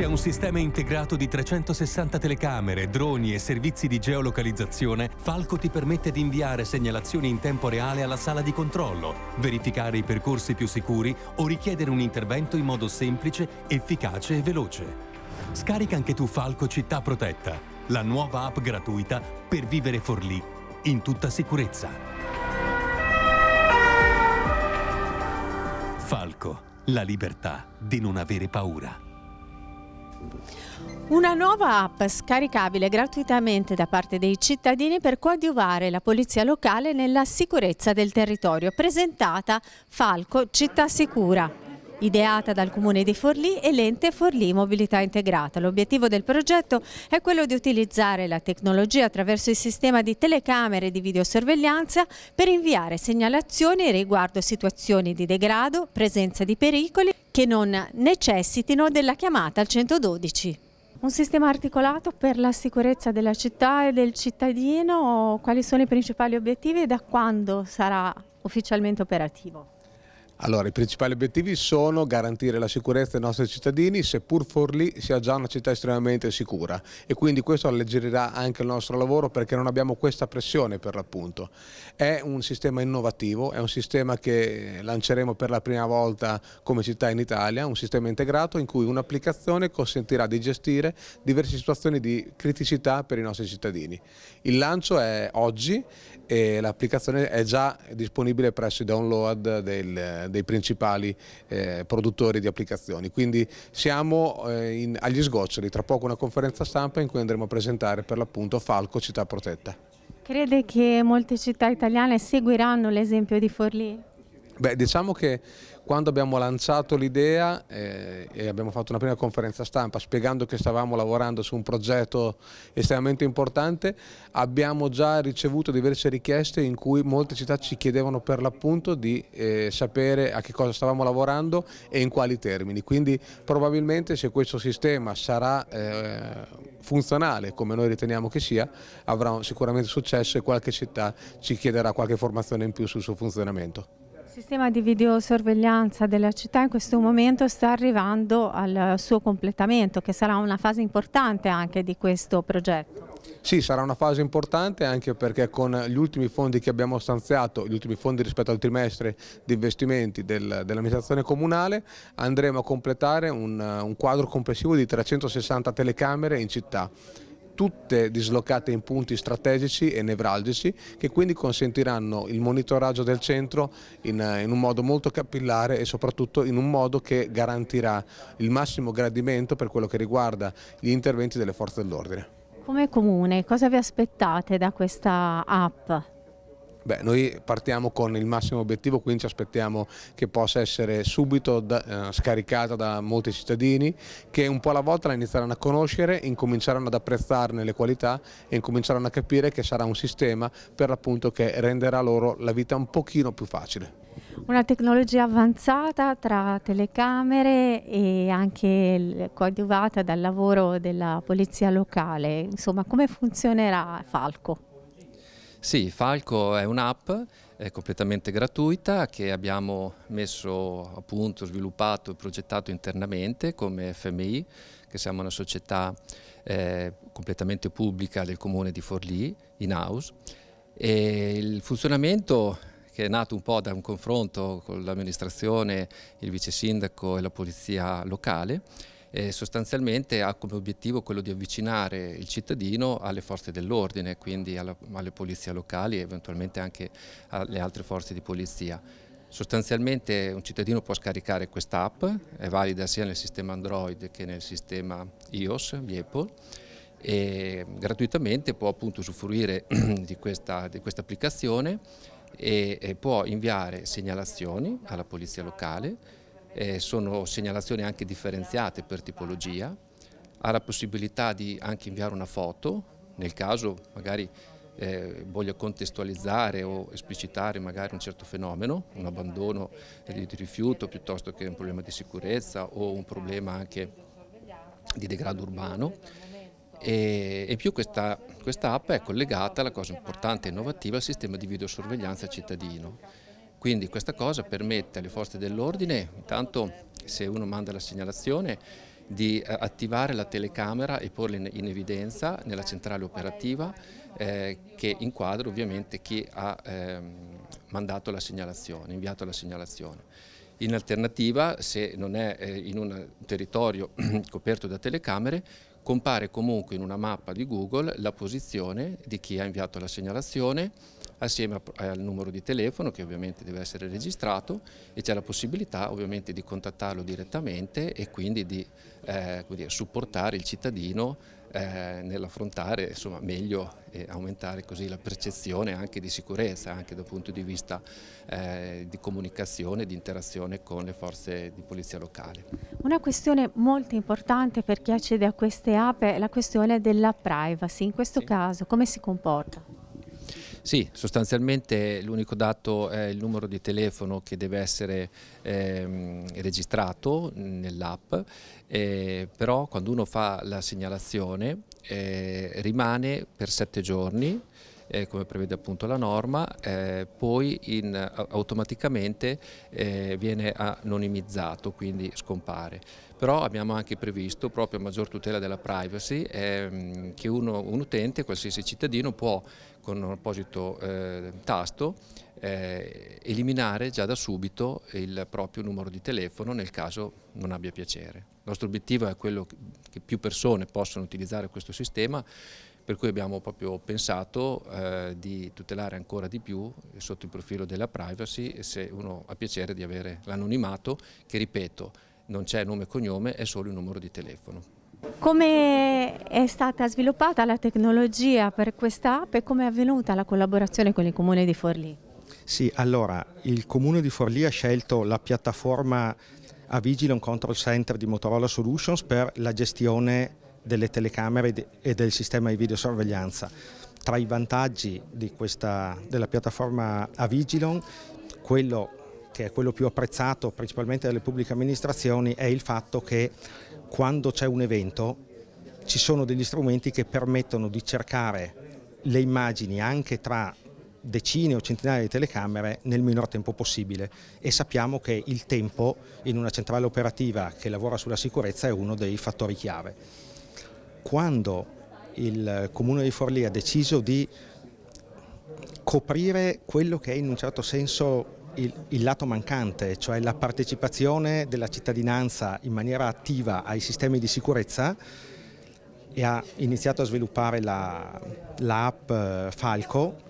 Grazie a un sistema integrato di 360 telecamere, droni e servizi di geolocalizzazione, Falco ti permette di inviare segnalazioni in tempo reale alla sala di controllo, verificare i percorsi più sicuri o richiedere un intervento in modo semplice, efficace e veloce. Scarica anche tu Falco Città Protetta, la nuova app gratuita per vivere Forlì in tutta sicurezza. Falco, la libertà di non avere paura. Una nuova app scaricabile gratuitamente da parte dei cittadini per coadiuvare la polizia locale nella sicurezza del territorio, presentata Falco Città Sicura ideata dal Comune di Forlì e l'ente Forlì Mobilità Integrata. L'obiettivo del progetto è quello di utilizzare la tecnologia attraverso il sistema di telecamere di videosorveglianza per inviare segnalazioni riguardo situazioni di degrado, presenza di pericoli che non necessitino della chiamata al 112. Un sistema articolato per la sicurezza della città e del cittadino, quali sono i principali obiettivi e da quando sarà ufficialmente operativo? Allora, i principali obiettivi sono garantire la sicurezza ai nostri cittadini, seppur Forlì sia già una città estremamente sicura e quindi questo alleggerirà anche il nostro lavoro perché non abbiamo questa pressione per l'appunto. È un sistema innovativo, è un sistema che lanceremo per la prima volta come città in Italia, un sistema integrato in cui un'applicazione consentirà di gestire diverse situazioni di criticità per i nostri cittadini. Il lancio è oggi e l'applicazione è già disponibile presso i download del, dei principali eh, produttori di applicazioni. Quindi siamo eh, in, agli sgoccioli, tra poco una conferenza stampa in cui andremo a presentare per l'appunto Falco Città Protetta. Crede che molte città italiane seguiranno l'esempio di Forlì? Beh, diciamo che quando abbiamo lanciato l'idea eh, e abbiamo fatto una prima conferenza stampa spiegando che stavamo lavorando su un progetto estremamente importante, abbiamo già ricevuto diverse richieste in cui molte città ci chiedevano per l'appunto di eh, sapere a che cosa stavamo lavorando e in quali termini. Quindi probabilmente se questo sistema sarà eh, funzionale come noi riteniamo che sia, avrà sicuramente successo e qualche città ci chiederà qualche informazione in più sul suo funzionamento. Il sistema di videosorveglianza della città in questo momento sta arrivando al suo completamento, che sarà una fase importante anche di questo progetto. Sì, sarà una fase importante anche perché con gli ultimi fondi che abbiamo stanziato, gli ultimi fondi rispetto al trimestre di investimenti del, dell'amministrazione comunale, andremo a completare un, un quadro complessivo di 360 telecamere in città tutte dislocate in punti strategici e nevralgici che quindi consentiranno il monitoraggio del centro in, in, un modo molto capillare e soprattutto in un modo che garantirà il massimo gradimento per quello che riguarda gli interventi delle forze dell'ordine. Come comune cosa vi aspettate da questa app? Beh, noi partiamo con il massimo obiettivo, quindi ci aspettiamo che possa essere subito da, eh, scaricata da molti cittadini che un po' alla volta la inizieranno a conoscere, incominceranno ad apprezzarne le qualità e incominceranno a capire che sarà un sistema per l'appunto che renderà loro la vita un pochino più facile. Una tecnologia avanzata tra telecamere e anche coadiuvata dal lavoro della polizia locale, insomma come funzionerà Falco? Sì, Falco è un'app è completamente gratuita che abbiamo messo a punto, sviluppato e progettato internamente come FMI, che siamo una società eh, completamente pubblica del comune di Forlì, in house. E il funzionamento che è nato un po' da un confronto con l'amministrazione, il vice sindaco e la polizia locale e eh, sostanzialmente ha come obiettivo quello di avvicinare il cittadino alle forze dell'ordine, quindi alla, alle polizie locali e eventualmente anche alle altre forze di polizia. Sostanzialmente un cittadino può scaricare questa app, è valida sia nel sistema Android che nel sistema iOS di Apple e gratuitamente può appunto usufruire di questa, di questa applicazione e, e può inviare segnalazioni alla polizia locale eh, sono segnalazioni anche differenziate per tipologia, ha la possibilità di anche inviare una foto, nel caso magari eh, voglia contestualizzare o esplicitare magari un certo fenomeno, un abbandono di rifiuto piuttosto che un problema di sicurezza o un problema anche di degrado urbano e in più questa, questa app è collegata, la cosa importante e innovativa, al sistema di videosorveglianza cittadino quindi questa cosa permette alle forze dell'ordine, intanto se uno manda la segnalazione, di eh, attivare la telecamera e porla in, evidenza nella centrale operativa eh, che inquadra ovviamente chi ha eh, mandato la segnalazione, inviato la segnalazione. In alternativa, se non è eh, in un territorio coperto da telecamere, compare comunque in una mappa di Google la posizione di chi ha inviato la segnalazione assieme al numero di telefono che ovviamente deve essere registrato e c'è la possibilità ovviamente di contattarlo direttamente e quindi di eh, dire, supportare il cittadino eh, nell'affrontare meglio e aumentare così la percezione anche di sicurezza, anche dal punto di vista eh, di comunicazione e di interazione con le forze di polizia locale. Una questione molto importante per chi accede a queste app è la questione della privacy. In questo sì. caso come si comporta? Sì, sostanzialmente l'unico dato è il numero di telefono che deve essere eh, registrato nell'app, eh, però quando uno fa la segnalazione eh, rimane per sette giorni eh, come prevede appunto la norma, eh, poi in, automaticamente eh, viene anonimizzato, quindi scompare. Però abbiamo anche previsto, proprio a maggior tutela della privacy, ehm, che uno, un utente, qualsiasi cittadino, può con un apposito eh, tasto eh, eliminare già da subito il proprio numero di telefono nel caso non abbia piacere. Il nostro obiettivo è quello che più persone possano utilizzare questo sistema per cui abbiamo proprio pensato eh, di tutelare ancora di più eh, sotto il profilo della privacy se uno ha piacere di avere l'anonimato che ripeto non c'è nome e cognome è solo il numero di telefono. Come è stata sviluppata la tecnologia per questa app e come è avvenuta la collaborazione con il Comune di Forlì? Sì, allora il Comune di Forlì ha scelto la piattaforma Avigilon Control Center di Motorola Solutions per la gestione delle telecamere e del sistema di videosorveglianza. Tra i vantaggi questa, della piattaforma Avigilon, quello che è quello più apprezzato principalmente dalle pubbliche amministrazioni è il fatto che quando c'è un evento ci sono degli strumenti che permettono di cercare le immagini anche tra decine o centinaia di telecamere nel minor tempo possibile e sappiamo che il tempo in una centrale operativa che lavora sulla sicurezza è uno dei fattori chiave quando il comune di Forlì ha deciso di coprire quello che è in un certo senso il, il, lato mancante, cioè la partecipazione della cittadinanza in maniera attiva ai sistemi di sicurezza e ha iniziato a sviluppare l'app la, eh, Falco,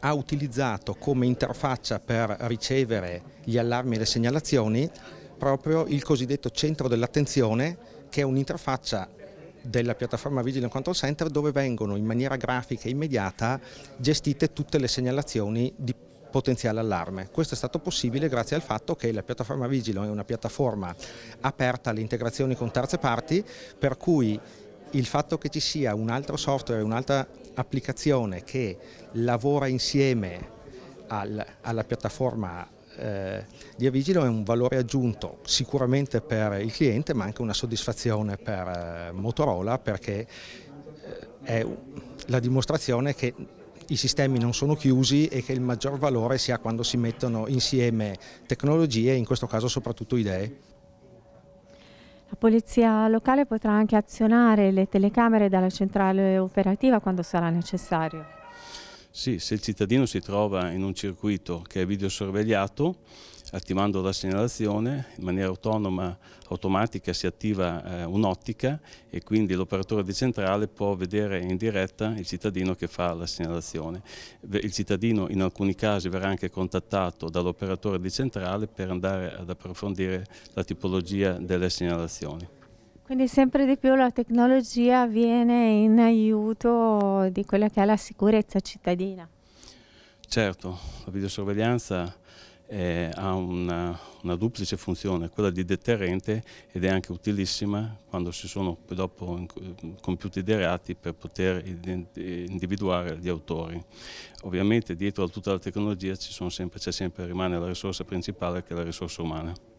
ha utilizzato come interfaccia per ricevere gli allarmi e le segnalazioni proprio il cosiddetto centro dell'attenzione che è un'interfaccia della piattaforma Vigilance Control Center dove vengono in maniera grafica e immediata gestite tutte le segnalazioni di potenziale allarme. Questo è stato possibile grazie al fatto che la piattaforma Vigilo è una piattaforma aperta alle integrazioni con terze parti, per cui il fatto che ci sia un altro software, un'altra applicazione che lavora insieme al, alla piattaforma eh, Dia Vigilo è un valore aggiunto sicuramente per il cliente ma anche una soddisfazione per eh, Motorola perché eh, è la dimostrazione che i sistemi non sono chiusi e che il maggior valore si ha quando si mettono insieme tecnologie e in questo caso soprattutto idee. La polizia locale potrà anche azionare le telecamere dalla centrale operativa quando sarà necessario. Sì, se il cittadino si trova in un circuito che è videosorvegliato, attivando la segnalazione in maniera autonoma, automatica si attiva eh, un'ottica e quindi l'operatore di centrale può vedere in diretta il cittadino che fa la segnalazione. Il cittadino in alcuni casi verrà anche contattato dall'operatore di centrale per andare ad approfondire la tipologia delle segnalazioni. Quindi sempre di più la tecnologia viene in aiuto di quella che è la sicurezza cittadina. Certo, la videosorveglianza eh, ha una, una, duplice funzione, quella di deterrente ed è anche utilissima quando si sono poi dopo compiuti dei reati per poter individuare gli autori. Ovviamente dietro a tutta la tecnologia sempre, sempre, rimane la risorsa principale che è la risorsa umana.